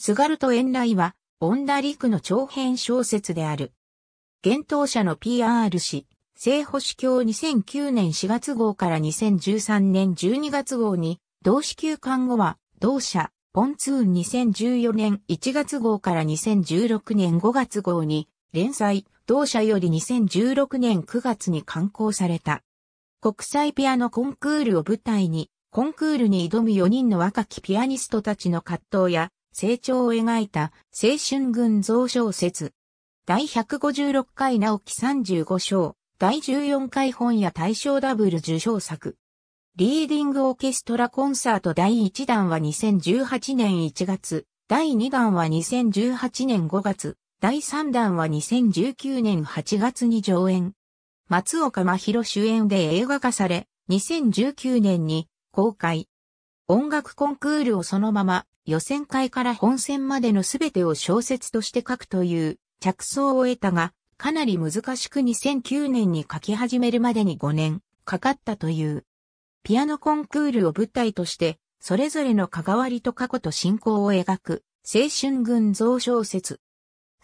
スガルト遠来は、オンダリクの長編小説である。幻冬者の PR 誌、聖保守教2009年4月号から2013年12月号に、同志休刊後は、同社、ポンツーン2014年1月号から2016年5月号に、連載、同社より2016年9月に刊行された。国際ピアノコンクールを舞台に、コンクールに挑む4人の若きピアニストたちの葛藤や、成長を描いた青春群像小説。第156回直木35章、第14回本屋大賞ダブル受賞作。リーディングオーケストラコンサート第1弾は2018年1月、第2弾は2018年5月、第3弾は2019年8月に上演。松岡真宏主演で映画化され、2019年に公開。音楽コンクールをそのまま予選会から本戦までの全てを小説として書くという着想を得たが、かなり難しく2009年に書き始めるまでに5年かかったという。ピアノコンクールを舞台として、それぞれの関わりと過去と進行を描く、青春群像小説。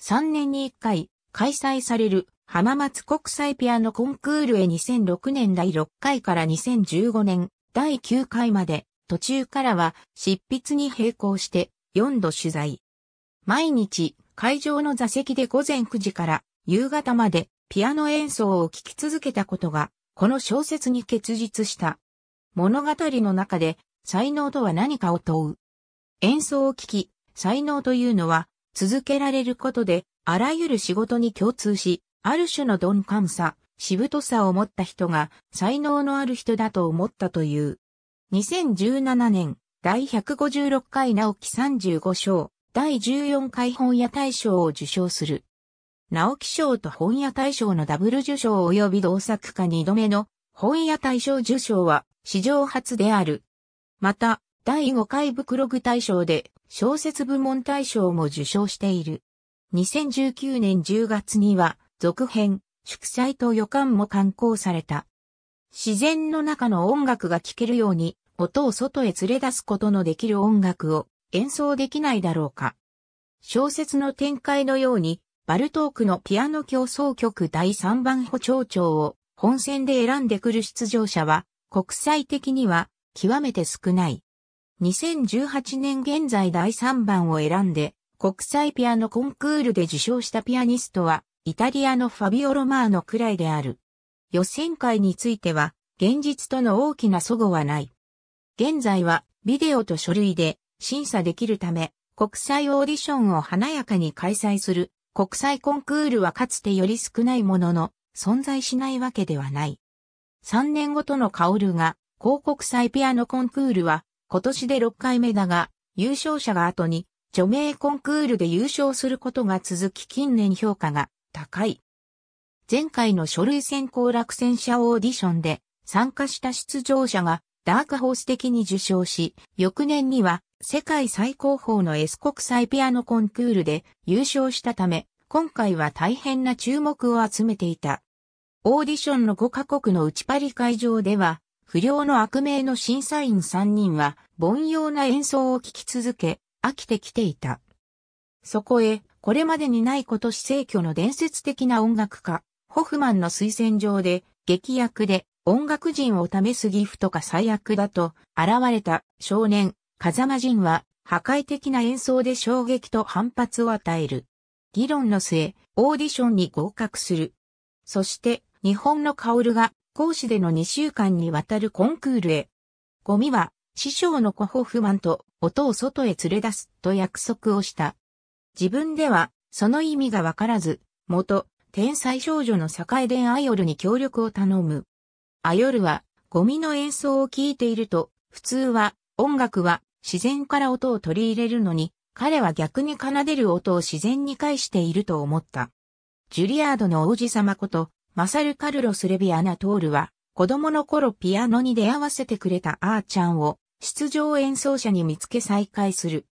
3年に1回、開催される浜松国際ピアノコンクールへ2006年第6回から2015年第9回まで途中からは執筆に並行して4度取材。毎日会場の座席で午前9時から夕方までピアノ演奏を聴き続けたことがこの小説に結実した。物語の中で才能とは何かを問う。演奏を聴き、才能というのは続けられることであらゆる仕事に共通し、ある種の鈍感さ、しぶとさを持った人が才能のある人だと思ったという。2017年、第156回直木35賞、第14回本屋大賞を受賞する。直木賞と本屋大賞のダブル受賞及び同作家2度目の本屋大賞受賞は史上初である。また、第5回袋具大賞で小説部門大賞も受賞している。2019年10月には続編、祝祭と予感も刊行された。自然の中の音楽が聴けるように、音を外へ連れ出すことのできる音楽を演奏できないだろうか。小説の展開のように、バルトークのピアノ競争曲第3番補聴長を本選で選んでくる出場者は、国際的には極めて少ない。2018年現在第3番を選んで、国際ピアノコンクールで受賞したピアニストは、イタリアのファビオ・ロマーノくらいである。予選会については、現実との大きな齟齬はない。現在は、ビデオと書類で審査できるため、国際オーディションを華やかに開催する国際コンクールはかつてより少ないものの、存在しないわけではない。3年ごとの薫が、広告祭ピアノコンクールは、今年で6回目だが、優勝者が後に、著名コンクールで優勝することが続き近年評価が高い。前回の書類選考落選者オーディションで参加した出場者がダークホース的に受賞し、翌年には世界最高峰の S 国際ピアノコンクールで優勝したため、今回は大変な注目を集めていた。オーディションの5カ国の打ちパリ会場では、不良の悪名の審査員3人は、凡庸な演奏を聴き続け、飽きてきていた。そこへ、これまでにない今年正去の伝説的な音楽家、ホフマンの推薦状で、劇薬で音楽人を試すギフトか最悪だと現れた少年、風間人は破壊的な演奏で衝撃と反発を与える。議論の末、オーディションに合格する。そして、日本の薫が、講師での2週間にわたるコンクールへ。ゴミは、師匠のコホフマンと、音を外へ連れ出すと約束をした。自分では、その意味がわからず、元、天才少女の栄伝アイオルに協力を頼む。アイオルは、ゴミの演奏を聴いていると、普通は、音楽は、自然から音を取り入れるのに、彼は逆に奏でる音を自然に返していると思った。ジュリアードの王子様こと、マサル・カルロス・レビアナ・トールは、子供の頃ピアノに出会わせてくれたあーちゃんを、出場演奏者に見つけ再会する。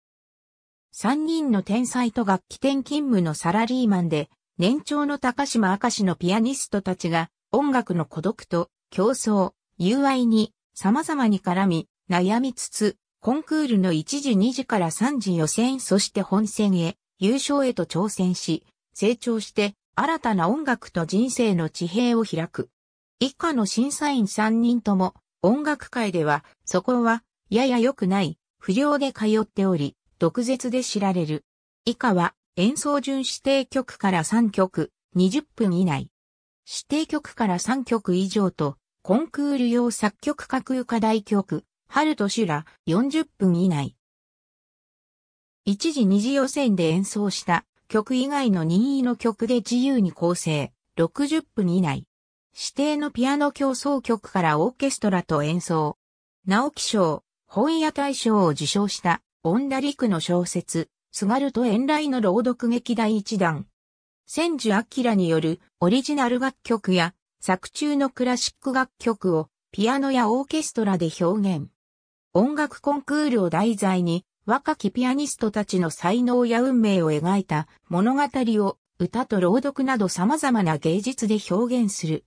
三人の天才と楽器店勤務のサラリーマンで、年長の高島明のピアニストたちが音楽の孤独と競争、友愛に様々に絡み、悩みつつ、コンクールの1時2時から3時予選そして本戦へ、優勝へと挑戦し、成長して新たな音楽と人生の地平を開く。以下の審査員3人とも音楽界ではそこはやや良くない不良で通っており、毒舌で知られる。以下は演奏順指定曲から3曲、20分以内。指定曲から3曲以上と、コンクール用作曲架空課題曲、春と修羅40分以内。一時二次予選で演奏した曲以外の任意の曲で自由に構成、60分以内。指定のピアノ競争曲からオーケストラと演奏。直木賞、本屋大賞を受賞した、オンダリクの小説、津軽と遠来の朗読劇第一弾。千住明によるオリジナル楽曲や作中のクラシック楽曲をピアノやオーケストラで表現。音楽コンクールを題材に若きピアニストたちの才能や運命を描いた物語を歌と朗読など様々な芸術で表現する。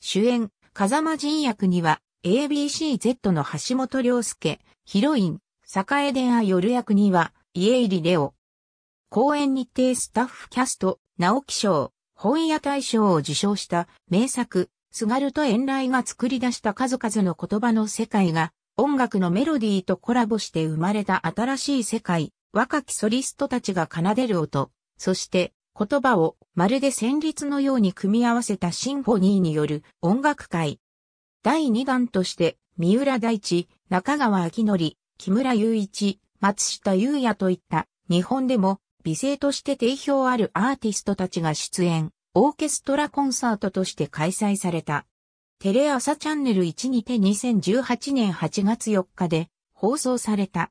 主演、風間人役には ABCZ の橋本良介、ヒロイン、坂江伝愛夜役には家入レオ。公演日程スタッフキャスト、直木賞、本屋大賞を受賞した名作、がると遠来が作り出した数々の言葉の世界が、音楽のメロディーとコラボして生まれた新しい世界、若きソリストたちが奏でる音、そして言葉をまるで旋律のように組み合わせたシンフォニーによる音楽会。第2弾として、三浦大地、中川明則、木村雄一、松下優也といった日本でも美声として定評あるアーティストたちが出演、オーケストラコンサートとして開催された。テレ朝チャンネル1にて2018年8月4日で放送された。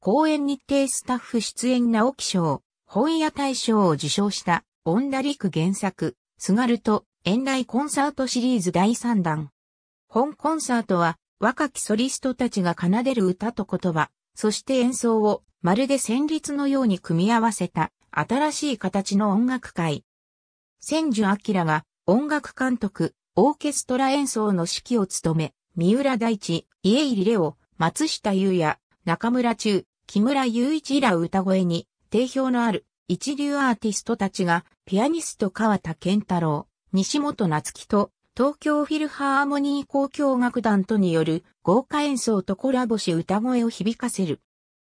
公演日程スタッフ出演直木賞、本屋大賞を受賞した、オンダリク原作、津軽と遠来コンサートシリーズ第3弾。本コンサートは若きソリストたちが奏でる歌と言葉、そして演奏をまるで旋律のように組み合わせた新しい形の音楽会。千住明が音楽監督、オーケストラ演奏の指揮を務め、三浦大地、家入レオ、松下優也、中村中、木村雄一ら歌声に定評のある一流アーティストたちがピアニスト川田健太郎、西本夏樹と東京フィルハーモニー交響楽団とによる豪華演奏とコラボし歌声を響かせる。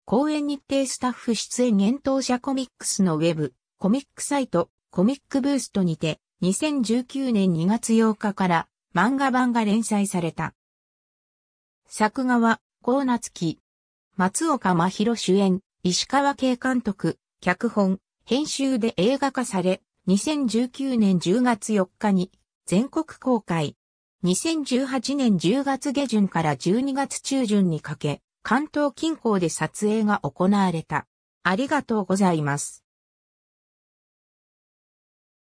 公演日程スタッフ出演厳冬者コミックスのウェブ、コミックサイト、コミックブーストにて、2019年2月8日から漫画版が連載された。作画は、コーナツキ。松岡真宏主演、石川慶監督、脚本、編集で映画化され、2019年10月4日に全国公開。2018年10月下旬から12月中旬にかけ、関東近郊で撮影が行われた。ありがとうございます。